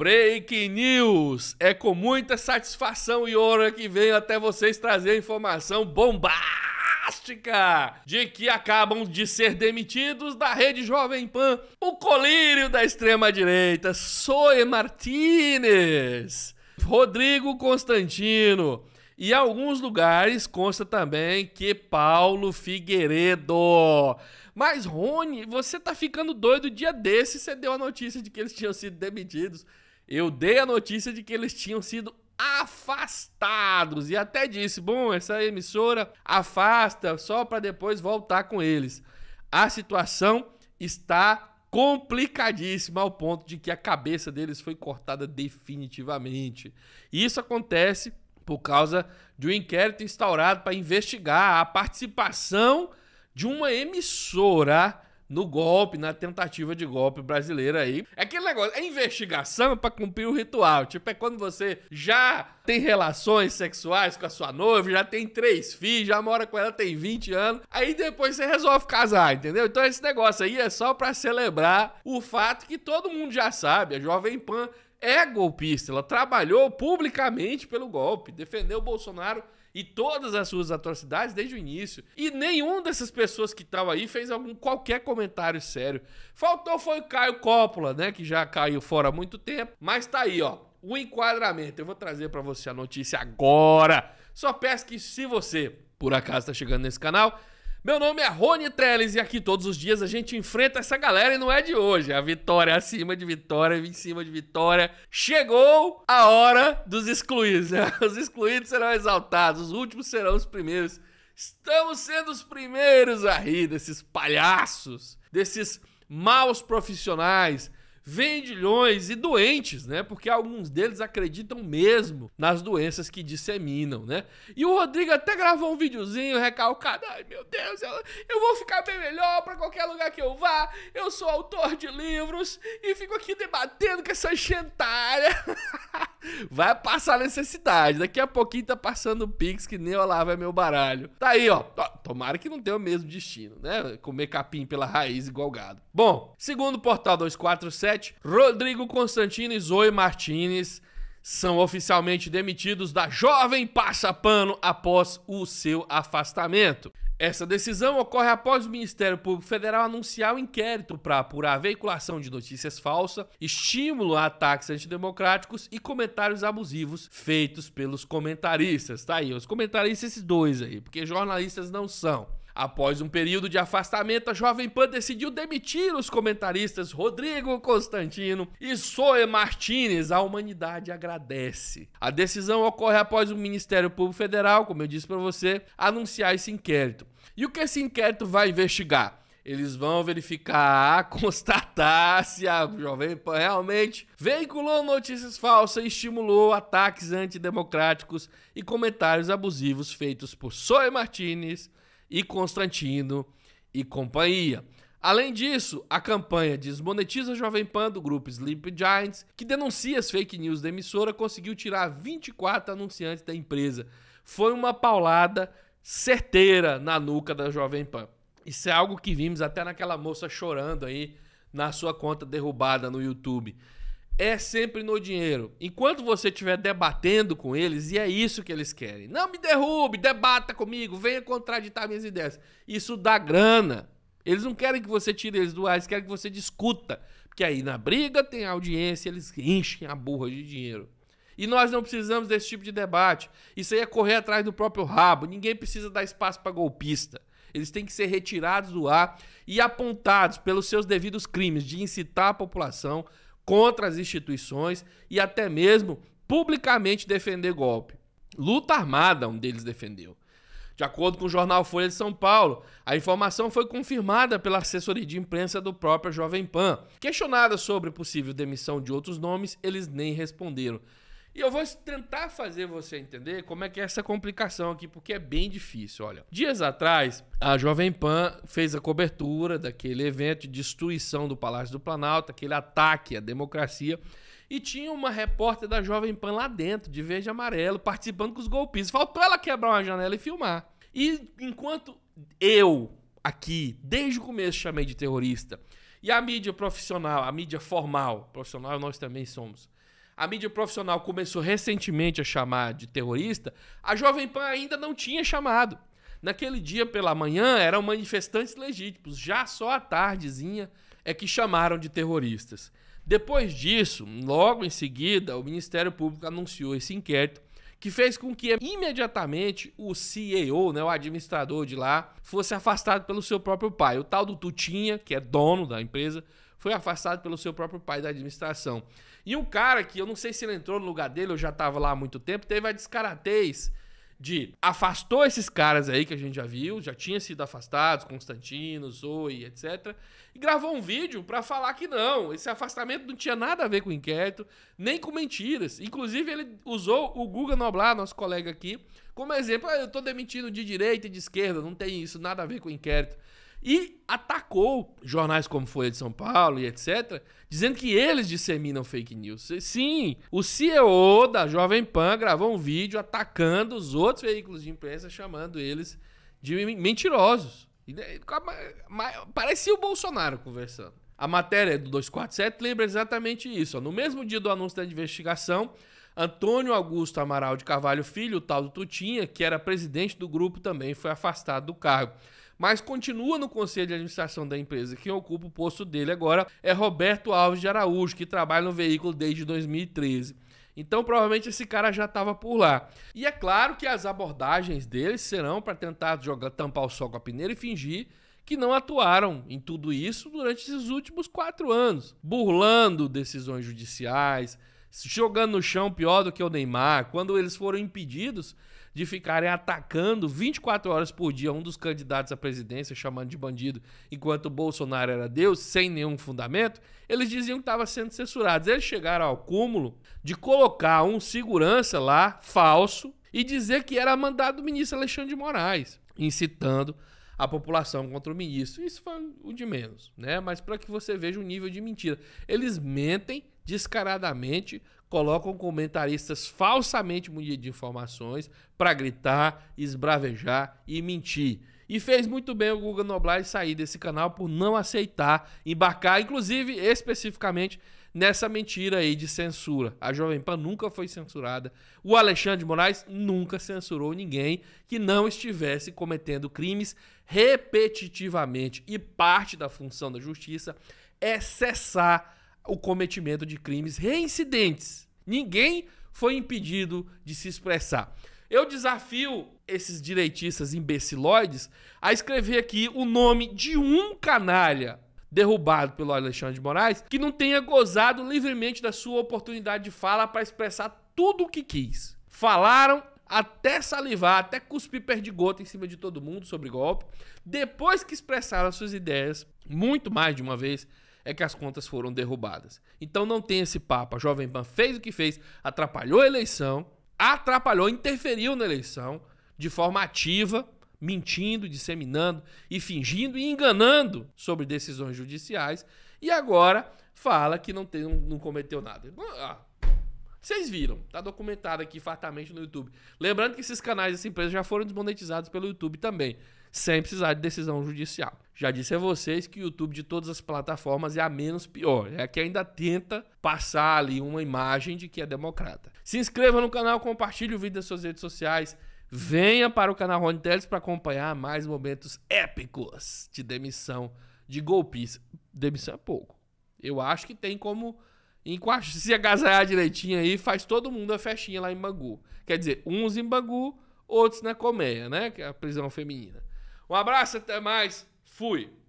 Break News! É com muita satisfação e honra que venho até vocês trazer a informação bombástica de que acabam de ser demitidos da rede Jovem Pan o colírio da extrema-direita, Soe Martinez, Rodrigo Constantino. E em alguns lugares consta também que Paulo Figueiredo. Mas, Rony, você tá ficando doido. Dia desse você deu a notícia de que eles tinham sido demitidos eu dei a notícia de que eles tinham sido afastados e até disse: bom, essa emissora afasta só para depois voltar com eles. A situação está complicadíssima ao ponto de que a cabeça deles foi cortada definitivamente. Isso acontece por causa de um inquérito instaurado para investigar a participação de uma emissora no golpe, na tentativa de golpe brasileira aí. É aquele negócio, é investigação para cumprir o ritual. Tipo, é quando você já tem relações sexuais com a sua noiva, já tem três filhos, já mora com ela tem 20 anos, aí depois você resolve casar, entendeu? Então esse negócio aí é só para celebrar o fato que todo mundo já sabe, a Jovem Pan é golpista, ela trabalhou publicamente pelo golpe, defendeu o Bolsonaro e todas as suas atrocidades desde o início. E nenhum dessas pessoas que estavam aí fez algum qualquer comentário sério. Faltou foi o Caio Coppola, né, que já caiu fora há muito tempo, mas tá aí, ó, o enquadramento. Eu vou trazer para você a notícia agora. Só peço que se você por acaso está chegando nesse canal, meu nome é Rony Trellis e aqui todos os dias a gente enfrenta essa galera e não é de hoje. A vitória acima de vitória, em cima de vitória. Chegou a hora dos excluídos. Né? Os excluídos serão exaltados, os últimos serão os primeiros. Estamos sendo os primeiros a rir desses palhaços, desses maus profissionais, vendilhões e doentes, né? Porque alguns deles acreditam mesmo nas doenças que disseminam, né? E o Rodrigo até gravou um videozinho recalcado: ai meu Deus, eu vou ficar bem melhor para qualquer lugar que eu vá. Eu sou autor de livros e fico aqui debatendo com essa gentalha. Vai passar necessidade. Daqui a pouquinho tá passando o Pix, que nem o Olavo é meu baralho. Tá aí, ó. Tomara que não tenha o mesmo destino, né? Comer capim pela raiz igual gado. Bom, segundo o Portal 247, Rodrigo Constantino e Zoe Martinez são oficialmente demitidos da Jovem Passapano após o seu afastamento. Essa decisão ocorre após o Ministério Público Federal anunciar o um inquérito para apurar veiculação de notícias falsas, estímulo a ataques antidemocráticos e comentários abusivos feitos pelos comentaristas. Tá aí, os comentaristas, esses dois aí, porque jornalistas não são. Após um período de afastamento, a Jovem Pan decidiu demitir os comentaristas Rodrigo Constantino e Soe Martinez. A humanidade agradece. A decisão ocorre após o Ministério Público Federal, como eu disse para você, anunciar esse inquérito. E o que esse inquérito vai investigar? Eles vão verificar, constatar se a Jovem Pan realmente veiculou notícias falsas e estimulou ataques antidemocráticos e comentários abusivos feitos por Soe Martinez, e Constantino e companhia. Além disso, a campanha Desmonetiza Jovem Pan do grupo Sleep Giants, que denuncia as fake news da emissora, conseguiu tirar 24 anunciantes da empresa. Foi uma paulada certeira na nuca da Jovem Pan. Isso é algo que vimos até naquela moça chorando aí na sua conta derrubada no YouTube é sempre no dinheiro. Enquanto você estiver debatendo com eles, e é isso que eles querem. Não me derrube, debata comigo, venha contraditar minhas ideias. Isso dá grana. Eles não querem que você tire eles do ar, eles querem que você discuta. Porque aí na briga tem audiência, eles enchem a burra de dinheiro. E nós não precisamos desse tipo de debate. Isso aí é correr atrás do próprio rabo. Ninguém precisa dar espaço para golpista. Eles têm que ser retirados do ar e apontados pelos seus devidos crimes de incitar a população contra as instituições e até mesmo publicamente defender golpe. Luta armada, um deles defendeu. De acordo com o jornal Folha de São Paulo, a informação foi confirmada pela assessoria de imprensa do próprio Jovem Pan. Questionada sobre possível demissão de outros nomes, eles nem responderam. E eu vou tentar fazer você entender como é que é essa complicação aqui, porque é bem difícil. Olha, dias atrás, a Jovem Pan fez a cobertura daquele evento de destruição do Palácio do Planalto, aquele ataque à democracia. E tinha uma repórter da Jovem Pan lá dentro, de verde e amarelo, participando com os golpistas. Faltou ela quebrar uma janela e filmar. E enquanto eu, aqui, desde o começo, chamei de terrorista, e a mídia profissional, a mídia formal, profissional nós também somos, a mídia profissional começou recentemente a chamar de terrorista, a Jovem Pan ainda não tinha chamado. Naquele dia pela manhã eram manifestantes legítimos, já só à tardezinha é que chamaram de terroristas. Depois disso, logo em seguida, o Ministério Público anunciou esse inquérito que fez com que imediatamente o CEO, né, o administrador de lá, fosse afastado pelo seu próprio pai. O tal do Tutinha, que é dono da empresa, foi afastado pelo seu próprio pai da administração. E um cara que eu não sei se ele entrou no lugar dele, eu já estava lá há muito tempo, teve a descaratez de afastou esses caras aí que a gente já viu, já tinha sido afastados, Constantino, Zoe, etc. E gravou um vídeo para falar que não, esse afastamento não tinha nada a ver com inquérito, nem com mentiras. Inclusive, ele usou o Guga Noblar, nosso colega aqui, como exemplo. Ah, eu tô demitindo de direita e de esquerda, não tem isso nada a ver com inquérito e atacou jornais como Folha de São Paulo e etc., dizendo que eles disseminam fake news. Sim, o CEO da Jovem Pan gravou um vídeo atacando os outros veículos de imprensa, chamando eles de mentirosos. Parecia o Bolsonaro conversando. A matéria do 247 lembra exatamente isso. No mesmo dia do anúncio da investigação, Antônio Augusto Amaral de Carvalho Filho, o tal do Tutinha, que era presidente do grupo, também foi afastado do cargo mas continua no conselho de administração da empresa. Quem ocupa o posto dele agora é Roberto Alves de Araújo, que trabalha no veículo desde 2013. Então, provavelmente esse cara já estava por lá. E é claro que as abordagens deles serão para tentar jogar tampar o sol com a peneira e fingir que não atuaram em tudo isso durante esses últimos quatro anos, burlando decisões judiciais, jogando no chão pior do que o Neymar. Quando eles foram impedidos de ficarem atacando 24 horas por dia um dos candidatos à presidência, chamando de bandido, enquanto o Bolsonaro era Deus, sem nenhum fundamento, eles diziam que estava sendo censurados. Eles chegaram ao cúmulo de colocar um segurança lá, falso, e dizer que era mandado do ministro Alexandre de Moraes, incitando a população contra o ministro. Isso foi o de menos, né? Mas para que você veja o nível de mentira. Eles mentem descaradamente, colocam comentaristas falsamente munidos de informações para gritar, esbravejar e mentir. E fez muito bem o Guga Noblar sair desse canal por não aceitar embarcar, inclusive especificamente nessa mentira aí de censura. A Jovem Pan nunca foi censurada. O Alexandre Moraes nunca censurou ninguém que não estivesse cometendo crimes repetitivamente. E parte da função da justiça é cessar o cometimento de crimes reincidentes. Ninguém foi impedido de se expressar. Eu desafio esses direitistas imbecilóides a escrever aqui o nome de um canalha derrubado pelo Alexandre de Moraes que não tenha gozado livremente da sua oportunidade de fala para expressar tudo o que quis. Falaram até salivar, até cuspir perdigota em cima de todo mundo sobre golpe. Depois que expressaram suas ideias, muito mais de uma vez, é que as contas foram derrubadas. Então não tem esse papo. A Jovem Pan fez o que fez, atrapalhou a eleição atrapalhou, interferiu na eleição de forma ativa, mentindo, disseminando e fingindo e enganando sobre decisões judiciais. E agora fala que não, tem, não cometeu nada. Ah, vocês viram, tá documentado aqui fartamente no YouTube. Lembrando que esses canais dessa empresa já foram desmonetizados pelo YouTube também, sem precisar de decisão judicial. Já disse a vocês que o YouTube de todas as plataformas é a menos pior, é a que ainda tenta passar ali uma imagem de que é democrata. Se inscreva no canal, compartilhe o vídeo nas suas redes sociais, venha para o canal Rony Teles para acompanhar mais momentos épicos de demissão de golpista. Demissão é pouco. Eu acho que tem como Enquaixa, se agasalhar direitinho aí, faz todo mundo a festinha lá em Bangu. Quer dizer, uns em Bangu, outros na colmeia, né? Que é a prisão feminina. Um abraço, até mais. Fui.